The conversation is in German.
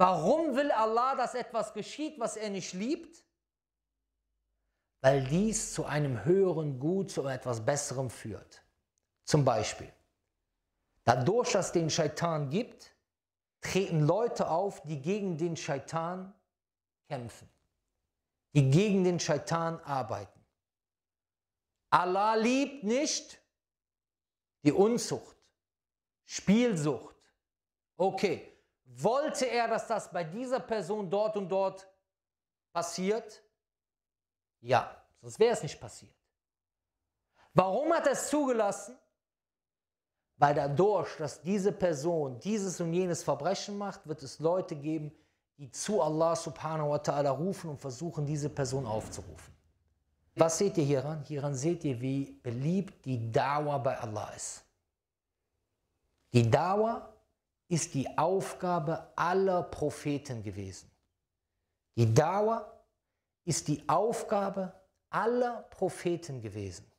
Warum will Allah, dass etwas geschieht, was er nicht liebt? Weil dies zu einem höheren Gut, zu etwas Besserem führt. Zum Beispiel, dadurch, dass es den Scheitan gibt, treten Leute auf, die gegen den Scheitan kämpfen, die gegen den Scheitan arbeiten. Allah liebt nicht die Unzucht, Spielsucht. Okay, wollte er, dass das bei dieser Person dort und dort passiert? Ja, sonst wäre es nicht passiert. Warum hat er es zugelassen? Weil dadurch, dass diese Person dieses und jenes Verbrechen macht, wird es Leute geben, die zu Allah subhanahu wa ta'ala rufen und versuchen, diese Person aufzurufen. Was seht ihr hieran? Hieran seht ihr, wie beliebt die Dawa bei Allah ist. Die Dawa ist die Aufgabe aller Propheten gewesen. Die Dauer ist die Aufgabe aller Propheten gewesen.